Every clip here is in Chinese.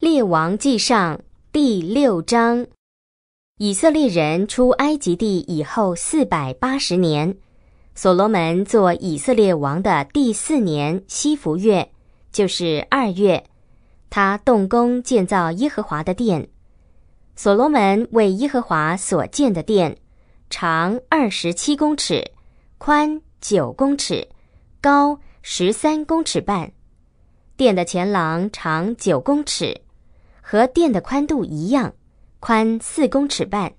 列王记上第六章，以色列人出埃及地以后四百八十年，所罗门做以色列王的第四年，西服月就是二月，他动工建造耶和华的殿。所罗门为耶和华所建的殿，长二十七公尺，宽九公尺，高十三公尺半。殿的前廊长九公尺。和殿的宽度一样，宽四公尺半，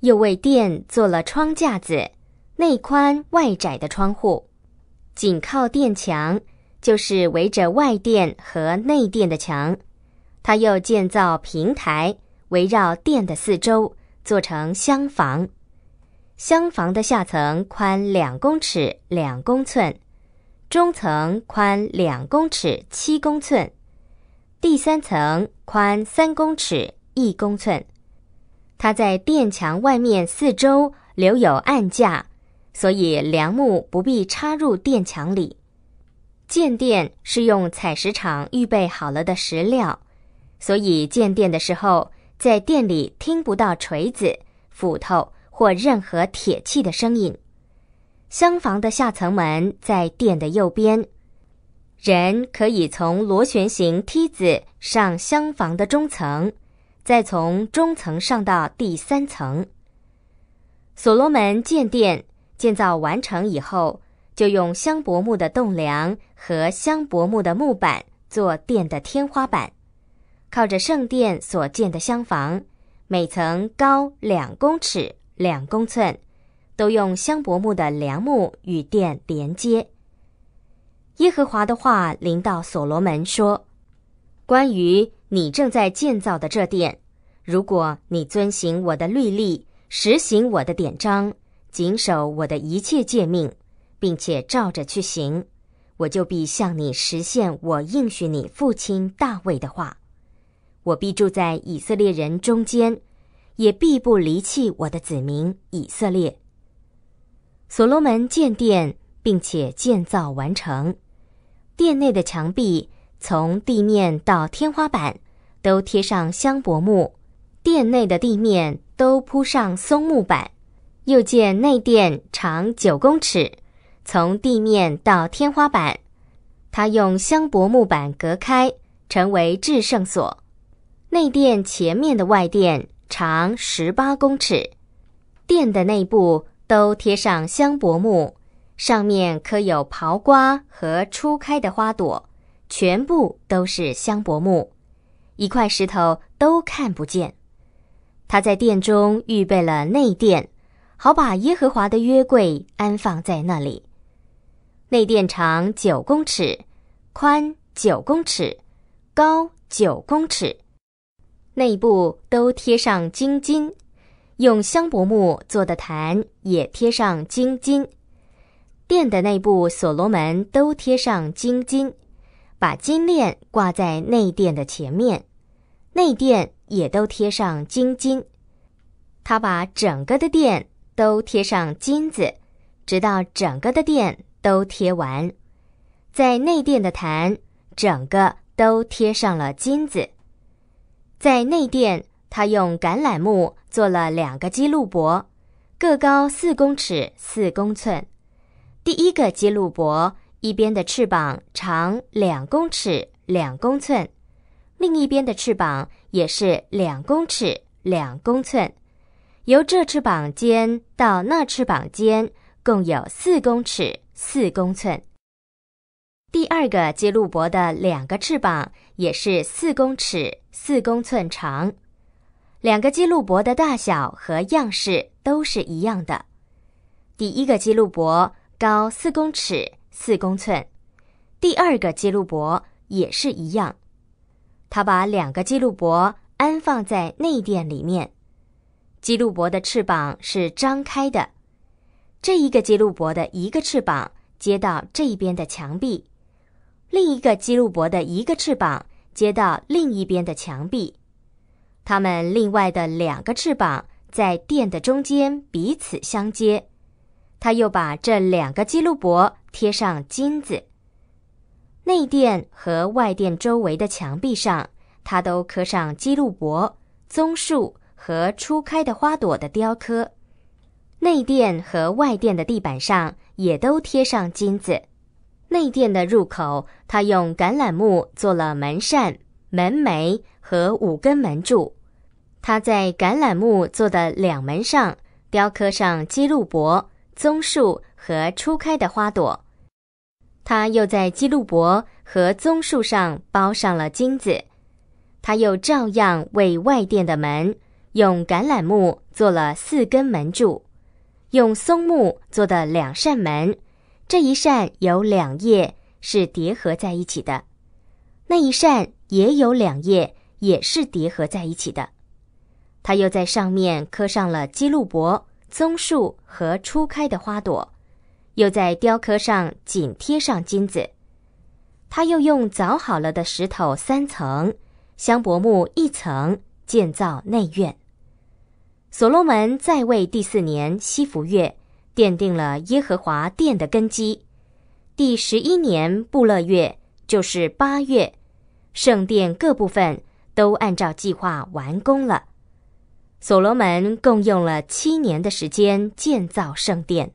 又为殿做了窗架子，内宽外窄的窗户，紧靠殿墙，就是围着外殿和内殿的墙，他又建造平台，围绕殿的四周做成厢房，厢房的下层宽两公尺两公寸，中层宽两公尺七公寸。第三层宽三公尺一公寸，它在殿墙外面四周留有暗架，所以梁木不必插入殿墙里。建殿是用采石场预备好了的石料，所以建殿的时候，在殿里听不到锤子、斧头或任何铁器的声音。厢房的下层门在殿的右边。人可以从螺旋形梯子上厢房的中层，再从中层上到第三层。所罗门建殿建造完成以后，就用香柏木的栋梁和香柏木的木板做殿的天花板。靠着圣殿所建的厢房，每层高两公尺两公寸，都用香柏木的梁木与殿连接。耶和华的话临到所罗门说：“关于你正在建造的这殿，如果你遵行我的律例，实行我的典章，谨守我的一切诫命，并且照着去行，我就必向你实现我应许你父亲大卫的话，我必住在以色列人中间，也必不离弃我的子民以色列。”所罗门建殿，并且建造完成。殿内的墙壁从地面到天花板都贴上香柏木，殿内的地面都铺上松木板。又见内殿长九公尺，从地面到天花板，它用香柏木板隔开，成为制圣所。内殿前面的外殿长十八公尺，殿的内部都贴上香柏木。上面刻有刨瓜和初开的花朵，全部都是香柏木。一块石头都看不见。他在殿中预备了内殿，好把耶和华的约柜安放在那里。内殿长九公尺，宽九公尺，高九公尺。内部都贴上金金，用香柏木做的坛也贴上金金。殿的内部，所罗门都贴上金金，把金链挂在内殿的前面。内殿也都贴上金金。他把整个的殿都贴上金子，直到整个的殿都贴完。在内殿的坛，整个都贴上了金子。在内殿，他用橄榄木做了两个基路伯，个高四公尺四公寸。第一个基路伯一边的翅膀长两公尺两公寸，另一边的翅膀也是两公尺两公寸。由这翅膀尖到那翅膀尖共有四公尺四公寸。第二个基路伯的两个翅膀也是四公尺四公寸长。两个基路伯的大小和样式都是一样的。第一个基路伯。高四公尺四公寸，第二个基路伯也是一样。他把两个基路伯安放在内殿里面。基路伯的翅膀是张开的。这一个基路伯的一个翅膀接到这一边的墙壁，另一个基路伯的一个翅膀接到另一边的墙壁。他们另外的两个翅膀在殿的中间彼此相接。他又把这两个基路伯贴上金子。内殿和外殿周围的墙壁上，他都刻上基路伯、棕树和初开的花朵的雕刻。内殿和外殿的地板上也都贴上金子。内殿的入口，他用橄榄木做了门扇、门楣和五根门柱。他在橄榄木做的两门上雕刻上基路伯。棕树和初开的花朵，他又在基路伯和棕树上包上了金子。他又照样为外殿的门，用橄榄木做了四根门柱，用松木做的两扇门，这一扇有两叶是叠合在一起的，那一扇也有两叶，也是叠合在一起的。他又在上面刻上了基路伯。松树和初开的花朵，又在雕刻上紧贴上金子。他又用凿好了的石头三层，香柏木一层建造内院。所罗门在位第四年西弗月，奠定了耶和华殿的根基。第十一年布勒月就是八月，圣殿各部分都按照计划完工了。所罗门共用了七年的时间建造圣殿。